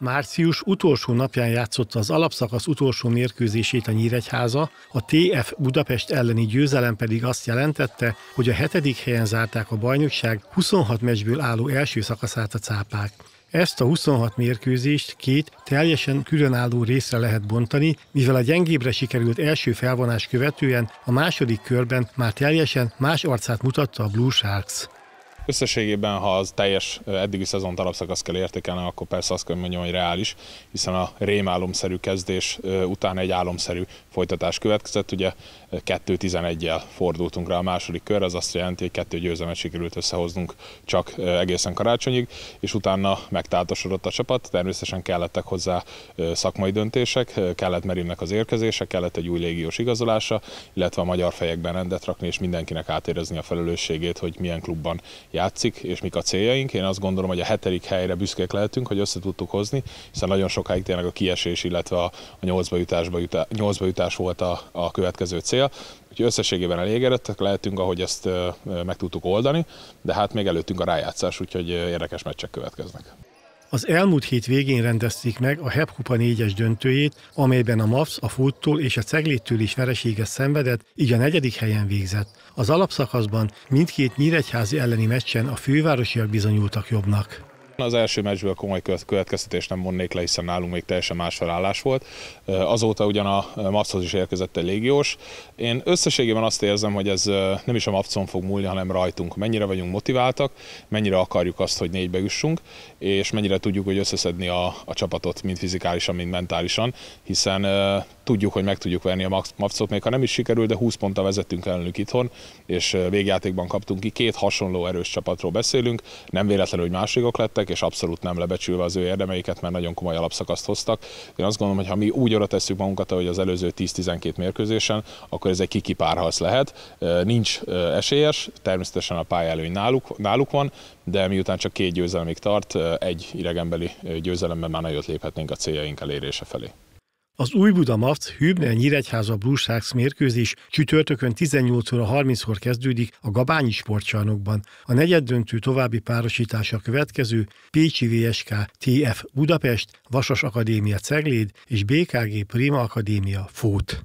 Március utolsó napján játszotta az alapszakasz utolsó mérkőzését a Nyíregyháza, a TF Budapest elleni győzelem pedig azt jelentette, hogy a hetedik helyen zárták a bajnokság 26 meccsből álló első szakaszát a cápák. Ezt a 26 mérkőzést két teljesen különálló részre lehet bontani, mivel a gyengébre sikerült első felvonás követően a második körben már teljesen más arcát mutatta a Blue Sharks. Összességében, ha az teljes eddigi szezon alapszakasz kell értékelni, akkor persze azt kell mondjam, hogy reális, hiszen a rémálomszerű kezdés után egy álomszerű folytatás következett. Ugye 2-11-jel fordultunk rá a második kör, az azt jelenti, hogy kettő győzelmet sikerült összehoznunk csak egészen karácsonyig, és utána megtátosodott a csapat. Természetesen kellettek hozzá szakmai döntések, kellett Merimnek az érkezése, kellett egy új légiós igazolása, illetve a magyar fejekben rendet rakni, és mindenkinek átérezni a felelősségét, hogy milyen klubban játszik, és mik a céljaink. Én azt gondolom, hogy a hetedik helyre büszkék lehetünk, hogy össze tudtuk hozni, hiszen nagyon sokáig tényleg a kiesés, illetve a, a nyolcba, jutásba, jutá, nyolcba jutás volt a, a következő cél. Úgyhogy összességében elégedettek lehetünk, ahogy ezt meg tudtuk oldani, de hát még előttünk a rájátszás, úgyhogy érdekes meccsek következnek. Az elmúlt hét végén rendezték meg a Hepkupa 4-es döntőjét, amelyben a MAFS a futtól és a Cegléttől is vereséget szenvedett, így a negyedik helyen végzett. Az alapszakaszban mindkét nyíregyházi elleni meccsen a fővárosiak bizonyultak jobbnak. Az első meccsből komoly következtetést nem mondnék le, hiszen nálunk még teljesen más felállás volt. Azóta ugyan a MAPS-hoz is érkezett egy légiós. Én összességében azt érzem, hogy ez nem is a Mavson fog múlni, hanem rajtunk. Mennyire vagyunk motiváltak, mennyire akarjuk azt, hogy négybe üssünk, és mennyire tudjuk, hogy összeszedni a, a csapatot, mind fizikálisan, mind mentálisan, hiszen tudjuk, hogy meg tudjuk venni a Mavcot, még ha nem is sikerül, de 20 ponttal vezettünk ellenük itthon, és végjátékban kaptunk ki. Két hasonló erős csapatról beszélünk, nem véletlenül, hogy másikok lettek, és abszolút nem lebecsülve az ő érdemeiket, mert nagyon komoly alapszakaszt hoztak. Én azt gondolom, hogy ha mi úgy oda tesszük magunkat, ahogy az előző 10-12 mérkőzésen, akkor ez egy kikipárhasz lehet. Nincs esélyes, természetesen a pályelőny náluk, náluk van, de miután csak két győzelemig tart, egy idegenbeli győzelemben már nagyot léphetnénk a céljaink elérése felé. Az új Budamac Hübner Nyíregyháza Bluesharks mérkőzés csütörtökön 18 óra 30-kor kezdődik a Gabányi sportcsarnokban. A negyeddöntő további párosítása következő Pécsi VSK TF Budapest, Vasas Akadémia Cegléd és BKG Prima Akadémia Fót.